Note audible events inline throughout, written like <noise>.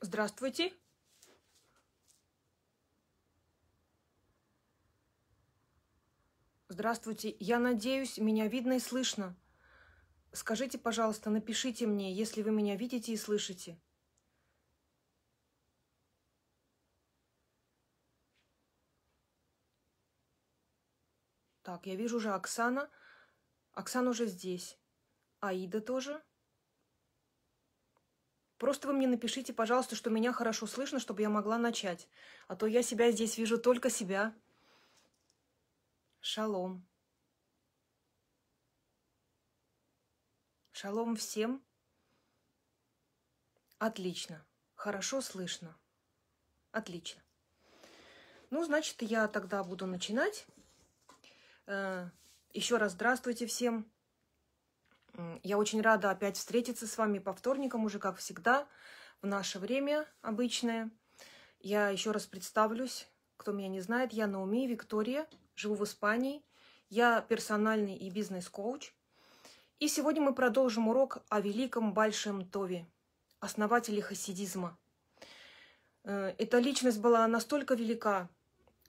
Здравствуйте. Здравствуйте. Я надеюсь, меня видно и слышно. Скажите, пожалуйста, напишите мне, если вы меня видите и слышите. Так, я вижу уже Оксана. Оксана уже здесь. Аида тоже. Просто вы мне напишите, пожалуйста, что меня хорошо слышно, чтобы я могла начать. А то я себя здесь вижу только себя. Шалом. Шалом всем. Отлично. Хорошо слышно. Отлично. Ну, значит, я тогда буду начинать. Э, Еще раз здравствуйте всем. Я очень рада опять встретиться с вами по вторникам, уже как всегда, в наше время обычное. Я еще раз представлюсь, кто меня не знает, я Науми Виктория, живу в Испании. Я персональный и бизнес-коуч. И сегодня мы продолжим урок о великом Большем Тове, основателе хасидизма. Э, эта личность была настолько велика,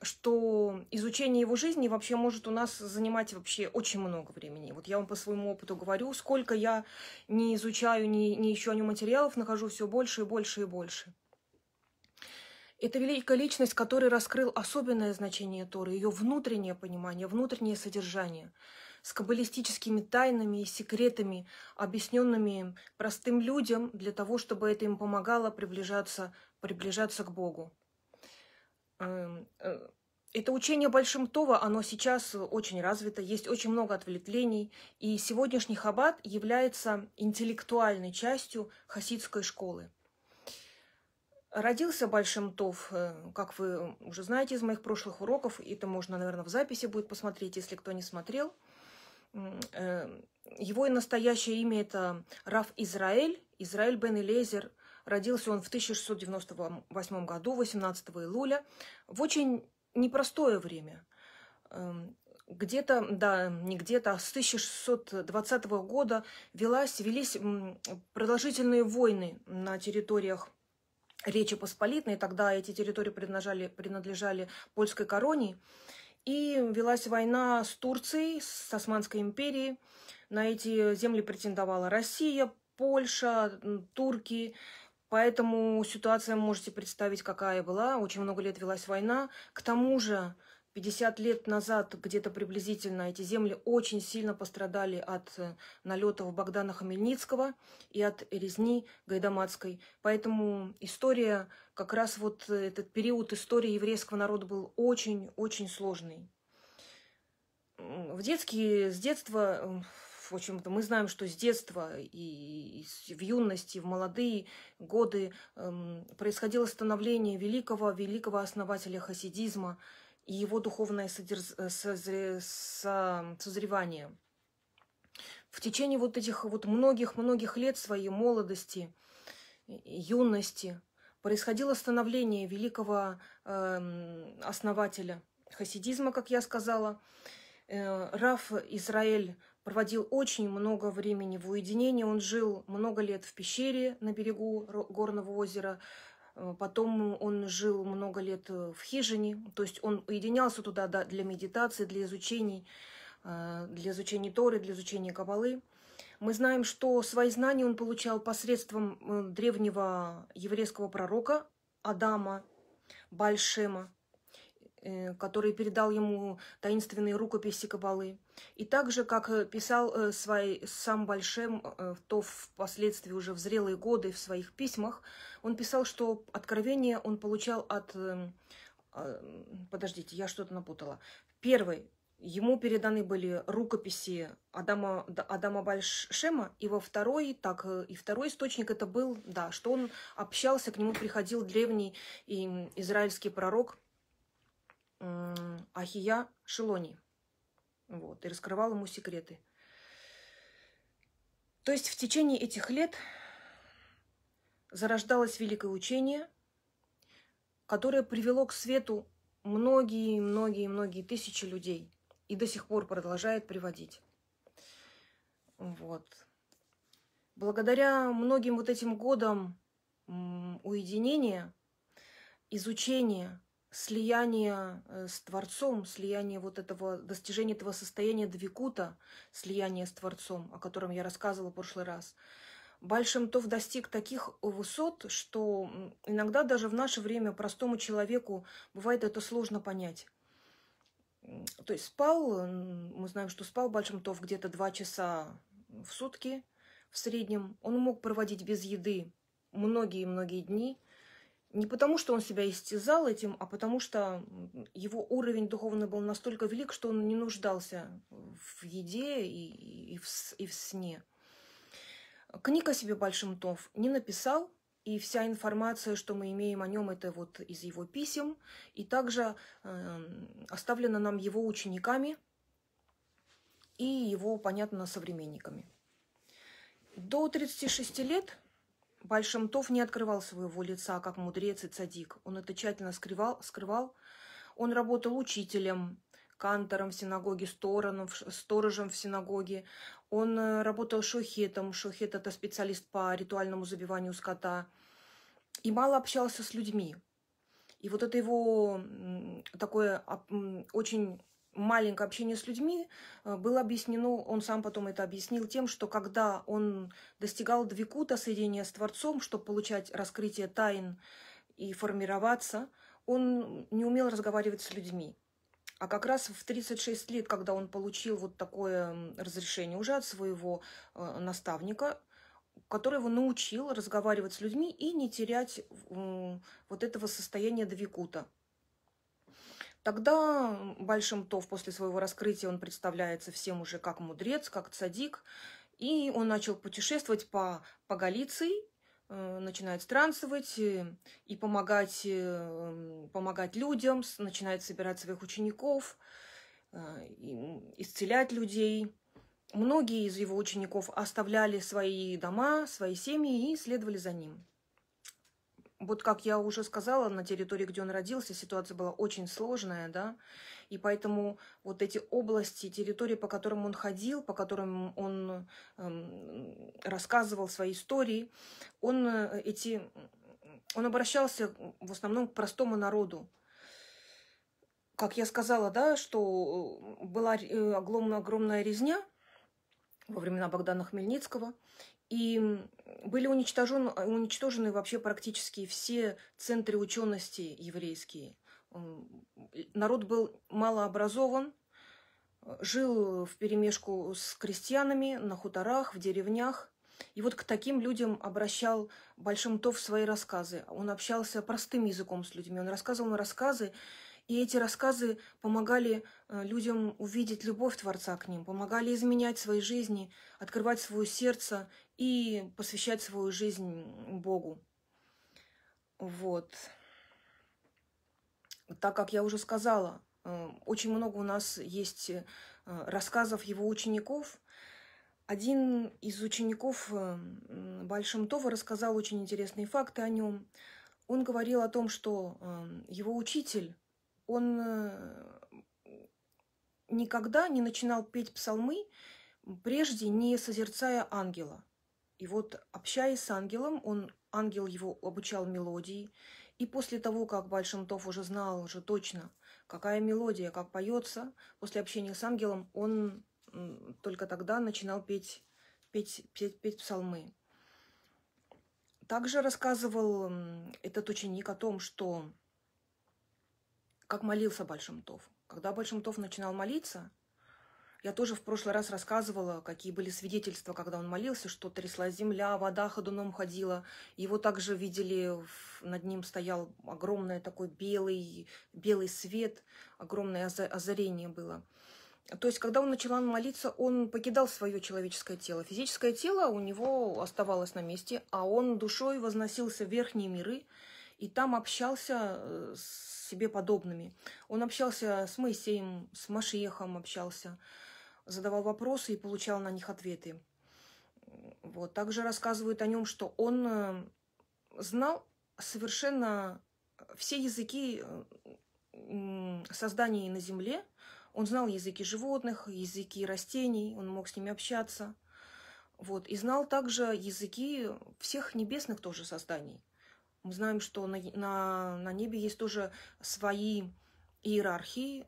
что изучение его жизни вообще может у нас занимать вообще очень много времени. Вот я вам по своему опыту говорю, сколько я не изучаю, не, не ищу о нем материалов, нахожу все больше и больше и больше. Это великая личность, который раскрыл особенное значение Торы, ее внутреннее понимание, внутреннее содержание с каббалистическими тайнами и секретами, объясненными простым людям для того, чтобы это им помогало приближаться, приближаться к Богу. Эм, э, это учение Большим Това, оно сейчас очень развито, есть очень много ответвлений, и сегодняшний хаббат является интеллектуальной частью хасидской школы. Родился Большим Тов, э, как вы уже знаете из моих прошлых уроков, это можно, наверное, в записи будет посмотреть, если кто не смотрел. Э, его настоящее имя – это Раф Израиль, Израиль бен Элезер Родился он в 1698 году, 18 июля, в очень непростое время. Эм, где-то, да, не где-то, а с 1620 года велась, велись продолжительные войны на территориях Речи Посполитной. Тогда эти территории принадлежали, принадлежали польской короне. И велась война с Турцией, с Османской империей. На эти земли претендовала Россия, Польша, турки, Поэтому ситуация, можете представить, какая была. Очень много лет велась война. К тому же, 50 лет назад где-то приблизительно эти земли очень сильно пострадали от э, налетов Богдана Хмельницкого и от резни Гайдамацкой. Поэтому история, как раз вот э, этот период истории еврейского народа был очень-очень сложный. В детские, с детства э, в общем-то, мы знаем, что с детства и, в юности, и в молодые годы эм, происходило становление великого, великого основателя хасидизма и его духовное э, созревание. В течение вот этих вот многих-многих лет своей молодости, юности происходило становление великого эм, основателя хасидизма, как я сказала. Э, Раф Израиль проводил очень много времени в уединении. Он жил много лет в пещере на берегу горного озера. Э, потом он жил много лет э, в хижине, то есть он уединялся туда для медитации, для изучений, э, для изучения Торы, для изучения Кабалы. Мы знаем, что свои знания он получал посредством древнего еврейского пророка Адама Большема. Э, который передал ему таинственные рукописи Кабалы. И также, как э, писал э, свой, сам Большим, то впоследствии уже в зрелые годы в своих письмах, он писал, что откровение он получал от... А, подождите, я что-то напутала. Первый. Ему переданы были рукописи Адама, Адама Большема, и во второй, так, и второй источник это был, да, что он общался, к нему приходил древний израильский пророк – Ахия Шелони. Вот, и раскрывал ему секреты. То есть в течение этих лет зарождалось великое учение, которое привело к свету многие-многие-многие тысячи людей и до сих пор продолжает приводить. Вот. Благодаря многим вот этим годам уединения, изучения, слияние э, с Творцом, слияние вот этого, достижения этого состояния двикута, слияние с Творцом, о котором я рассказывала в прошлый раз, Большимтов достиг таких высот, что иногда даже в наше время простому человеку бывает это сложно понять. То есть спал, мы знаем, что спал Большимтов где-то два часа в сутки в среднем. Он мог проводить без еды многие-многие дни – не потому, что он себя истязал этим, а потому что его уровень духовный был настолько велик, что он не нуждался в еде и, и, в, и в сне. Книг себе большим тов не написал, и вся информация, что мы имеем о нем, это вот из его писем, и также э, эм, оставлена нам его учениками и его, понятно, современниками. До 36 лет Большимтов не открывал своего лица, как мудрец и цадик. Он это тщательно скрывал. скрывал. Он работал учителем, кантором в синагоге, сторонов, сторожем в синагоге. Он э, работал шохетом. Шохет – это специалист по ритуальному забиванию скота. И мало общался с людьми. И вот это его такое а, очень маленькое общение с людьми э, было объяснено, он сам потом это объяснил тем, что когда он достигал двикута, соединения с Творцом, чтобы получать раскрытие тайн и формироваться, он не умел разговаривать с людьми. А как раз в 36 лет, когда он получил вот такое разрешение уже от своего э, наставника, который его научил разговаривать с людьми и не терять вот этого состояния двикута. Тогда Большим Тов после своего раскрытия он представляется всем уже как мудрец, как цадик, и он начал путешествовать по, по Галиции, э, начинает странствовать э, и помогать, э, помогать людям, начинает собирать своих учеников, исцелять людей. Многие из его учеников оставляли свои дома, свои семьи и следовали за ним вот как я уже сказала, на территории, где он родился, ситуация была очень сложная, да, и поэтому вот эти области, территории, по которым он ходил, по которым он эм, рассказывал свои истории, он э, эти, он обращался в основном к простому народу. Как я сказала, да, что э, была э, огромная, огромная резня во времена Богдана Хмельницкого, и были уничтожены, уничтожены вообще практически все центры учености еврейские. Народ был малообразован, жил в перемешку с крестьянами на хуторах, в деревнях. И вот к таким людям обращал Большим Тов свои рассказы. Он общался простым языком с людьми. Он рассказывал рассказы, и эти рассказы помогали э, людям увидеть любовь Творца к ним, помогали изменять свои жизни, открывать свое сердце и посвящать свою жизнь Богу. Вот. Так как я уже сказала, э, очень много у нас есть э, рассказов его учеников. Один из учеников Това рассказал очень интересные факты о нем. Он говорил о том, что его учитель он э, никогда не начинал петь псалмы, прежде не созерцая ангела. И вот, общаясь с ангелом, он, ангел его обучал мелодии, и после того, как Большинтов уже знал уже точно, какая мелодия, как поется, после общения с ангелом он только тогда начинал петь, петь, петь, петь псалмы. Также рассказывал этот ученик о том, что как молился Большим Тов. Когда Большим Тов начинал молиться, я тоже в прошлый раз рассказывала, какие были свидетельства, когда он молился, что трясла земля, вода ходуном ходила. Его также видели, над ним стоял огромный такой белый, белый свет, огромное озарение было. То есть, когда он начал молиться, он покидал свое человеческое тело. Физическое тело у него оставалось на месте, а он душой возносился в верхние миры и там общался э, с себе подобными. Он общался с Моисеем, с Машиехом общался, задавал вопросы и получал на них ответы. Вот. Также рассказывают о нем, что он э, знал совершенно все языки созданий на Земле. Он знал языки животных, языки растений, он мог с ними общаться. Вот. И знал также языки всех небесных тоже созданий. Мы знаем, что на, на, на небе есть тоже свои иерархии,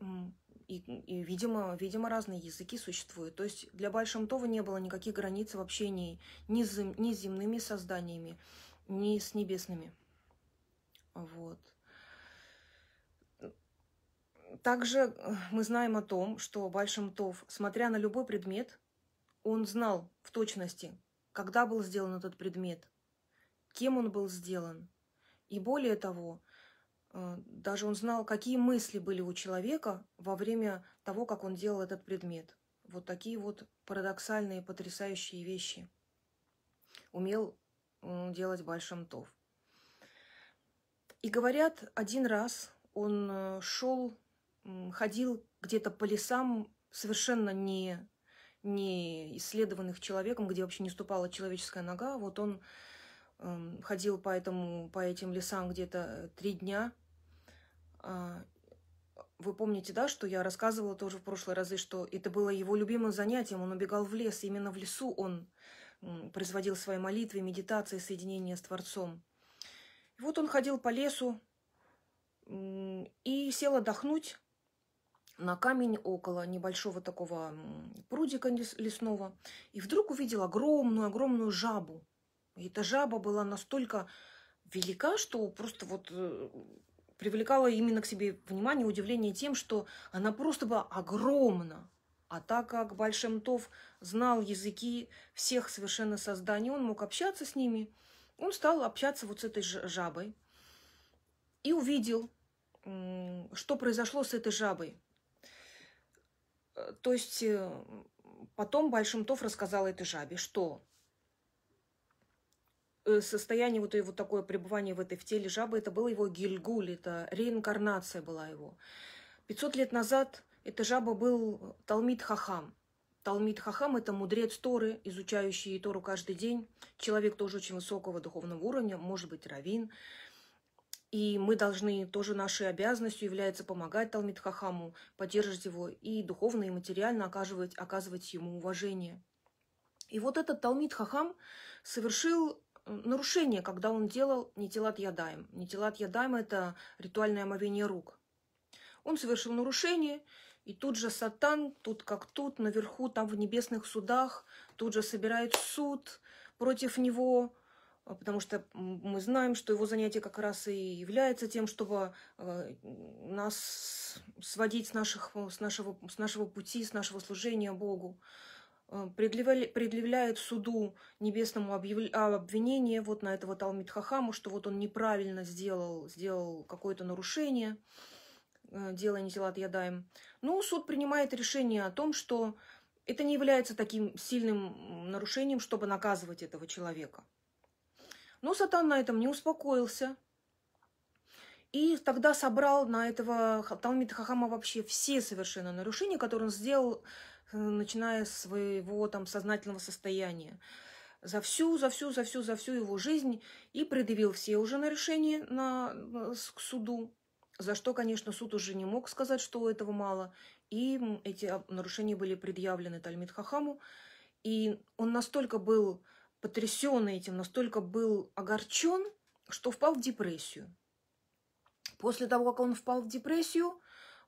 и, и видимо, видимо, разные языки существуют. То есть для Большомтова не было никаких границ в общении ни с, зем, ни с земными созданиями, ни с небесными. Вот. Также э, мы знаем о том, что Большемтов, смотря на любой предмет, он знал в точности, когда был сделан этот предмет, кем он был сделан, и более того, э, даже он знал, какие мысли были у человека во время того, как он делал этот предмет. Вот такие вот парадоксальные, потрясающие вещи умел делать Большемтов. И говорят, один раз он э, шел, ходил где-то по лесам совершенно не, не исследованных человеком, где вообще не ступала человеческая нога. Вот он Эм, ходил по, этому, по этим лесам где-то три дня. А, вы помните, да, что я рассказывала тоже в прошлые разы, что это было его любимым занятием. Он убегал в лес, именно в лесу он производил свои молитвы, медитации, соединение с Творцом. И вот он ходил по лесу и сел отдохнуть на камень около небольшого такого прудика лесного. И вдруг увидел огромную-огромную жабу. И эта жаба была настолько велика, что просто вот э, привлекала именно к себе внимание, удивление тем, что она просто была огромна. А так как Большемтов знал языки всех совершенно созданий, он мог общаться с ними, он стал общаться вот с этой жабой и увидел, что произошло с этой жабой. Э, то есть э, потом Большемтов рассказал этой жабе, что Э, состояние вот, и вот такое пребывание в этой в теле жабы, это было его гильгуль, это реинкарнация была его. 500 лет назад эта жаба был Талмит Хахам. Талмит Хахам – это мудрец Торы, изучающий Тору каждый день. Человек тоже очень высокого духовного уровня, может быть, равин. И мы должны, тоже нашей обязанностью является помогать Талмит Хахаму, поддерживать его и духовно, и материально оказывать, оказывать ему уважение. И вот этот Талмит Хахам совершил нарушение, когда он делал нетилат ядаем. Нетилат ядаем – это ритуальное омовение рук. Он совершил нарушение, и тут же сатан, тут как тут, наверху, там в небесных судах, тут же собирает суд против него, а, потому что мы знаем, что его занятие как раз и является тем, чтобы а, нас сводить с, наших, с, нашего, с нашего пути, с нашего служения Богу. Э, предъявляет суду небесному а, обвинение вот на этого хахаму что вот он неправильно сделал, сделал какое-то нарушение, э, делая Низилат Ядаем. Ну, суд принимает решение о том, что это не является таким сильным нарушением, чтобы наказывать этого человека. Но Сатан на этом не успокоился. И тогда собрал на этого Талмита Хахама вообще все совершенно нарушения, которые он сделал Э, начиная с своего там сознательного состояния. За всю, за всю, за всю, за всю его жизнь и предъявил все уже на решение на, э, к суду, за что, конечно, суд уже не мог сказать, что этого мало. И эти нарушения были предъявлены Тальмит Хахаму. И он настолько был потрясен этим, настолько был огорчен, что впал в депрессию. После того, как он впал в депрессию,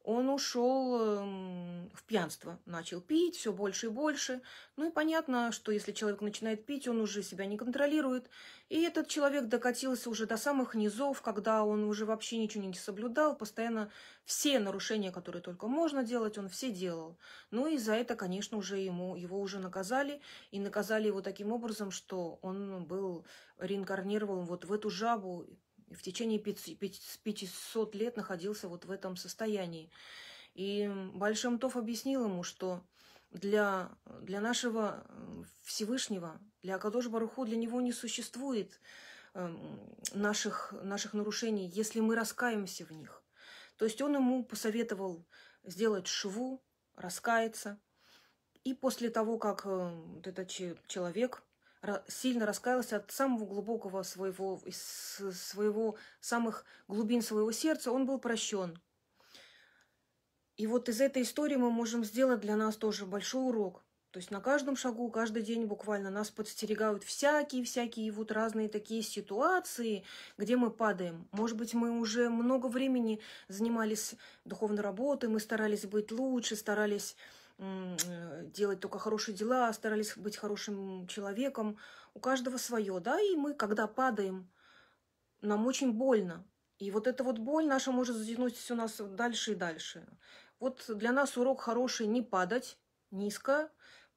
он ушел эм, в пьянство, начал пить все больше и больше. Ну и понятно, что если человек начинает пить, он уже себя не контролирует. И этот человек докатился уже до самых низов, когда он уже вообще ничего не соблюдал, постоянно все нарушения, которые только можно делать, он все делал. Ну и за это, конечно, уже ему, его уже наказали, и наказали его таким образом, что он был реинкарнирован вот в эту жабу, и в течение 500 лет находился вот в этом состоянии. И Тов объяснил ему, что для, для нашего Всевышнего, для Акадош Баруху, для него не существует эм, наших, наших нарушений, если мы раскаемся в них. То есть он ему посоветовал сделать шву, раскаяться. И после того, как э, этот человек сильно раскаялся от самого глубокого своего, из своего, самых глубин своего сердца, он был прощен. И вот из этой истории мы можем сделать для нас тоже большой урок. То есть на каждом шагу, каждый день буквально нас подстерегают всякие-всякие вот разные такие ситуации, где мы падаем. Может быть, мы уже много времени занимались духовной работой, мы старались быть лучше, старались Э, делать только хорошие дела, старались быть хорошим человеком. У каждого свое, да, и мы, когда падаем, нам очень больно. И вот эта вот боль наша может затянуть у нас дальше и дальше. Вот для нас урок хороший не падать низко.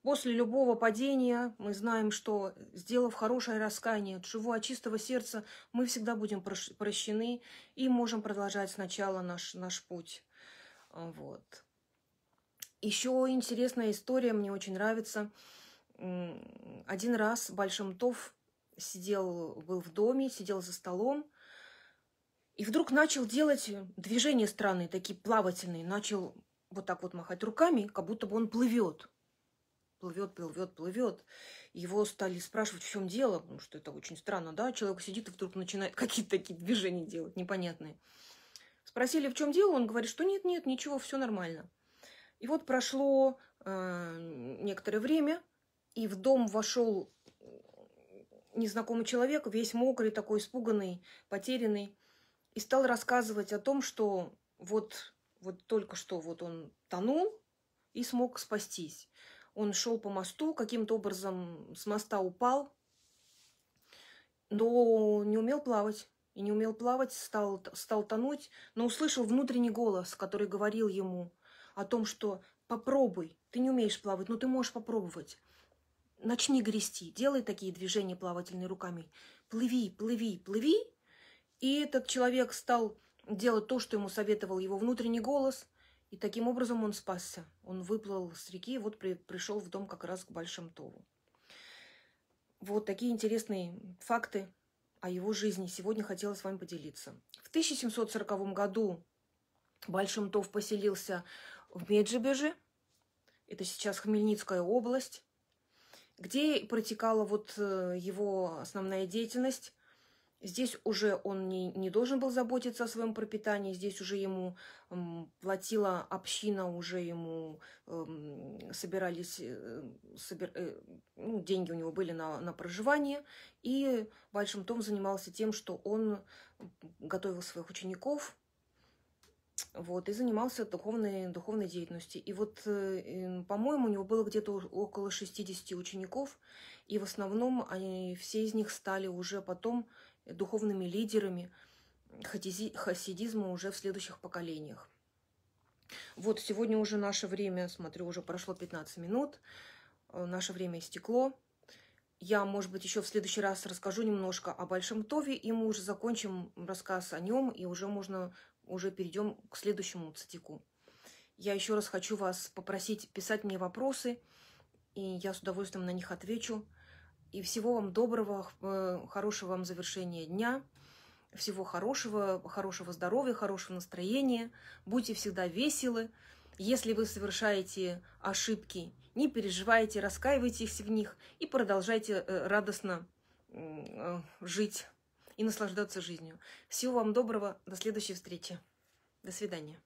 После любого падения мы знаем, что, сделав хорошее раскаяние, от от чистого сердца, мы всегда будем прощены и можем продолжать сначала наш, наш путь. Вот. Еще интересная история, мне очень нравится. Один раз Большемтов сидел, был в доме, сидел за столом, и вдруг начал делать движения странные, такие плавательные, начал вот так вот махать руками, как будто бы он плывет. Плывет, плывет, плывет. Его стали спрашивать, в чем дело, потому что это очень странно, да? Человек сидит и вдруг начинает <laughs> какие-то такие движения делать непонятные. Спросили, в чем дело, он говорит, что нет, нет, ничего, все нормально. И вот прошло э, некоторое время, и в дом вошел незнакомый человек, весь мокрый, такой испуганный, потерянный, и стал рассказывать о том, что вот, вот только что вот он тонул и смог спастись. Он шел по мосту, каким-то образом с моста упал, но не умел плавать. И не умел плавать, стал, стал тонуть, но услышал внутренний голос, который говорил ему – о том, что попробуй, ты не умеешь плавать, но ты можешь попробовать. Начни грести, делай такие движения плавательными руками. Плыви, плыви, плыви. И этот человек стал делать то, что ему советовал его внутренний голос. И таким образом он спасся. Он выплыл с реки, и вот при, пришел в дом как раз к Большим Тову. Вот такие интересные факты о его жизни сегодня хотела с вами поделиться. В 1740 году Большим Тов поселился в Меджибеже, это сейчас Хмельницкая область, где протекала вот э, его основная деятельность. Здесь уже он не, не должен был заботиться о своем пропитании, здесь уже ему эм, платила община, уже ему эм, собирались, э, собир, э, ну, деньги у него были на, на проживание, и Большим Том занимался тем, что он готовил своих учеников вот, и занимался духовной, духовной деятельностью. И вот, э, по-моему, у него было где-то около 60 учеников, и в основном они, все из них стали уже потом духовными лидерами хасидизма уже в следующих поколениях. Вот сегодня уже наше время, смотрю, уже прошло 15 минут, э, наше время истекло. Я, может быть, еще в следующий раз расскажу немножко о Большом Тове, и мы уже закончим рассказ о нем, и уже можно уже перейдем к следующему цитику. Я еще раз хочу вас попросить писать мне вопросы, и я с удовольствием на них отвечу. И всего вам доброго, э, хорошего вам завершения дня, всего хорошего, хорошего здоровья, хорошего настроения. Будьте всегда веселы. Если вы совершаете ошибки, не переживайте, раскаивайтесь в них и продолжайте э, радостно э, жить и наслаждаться жизнью. Всего вам доброго, до следующей встречи. До свидания.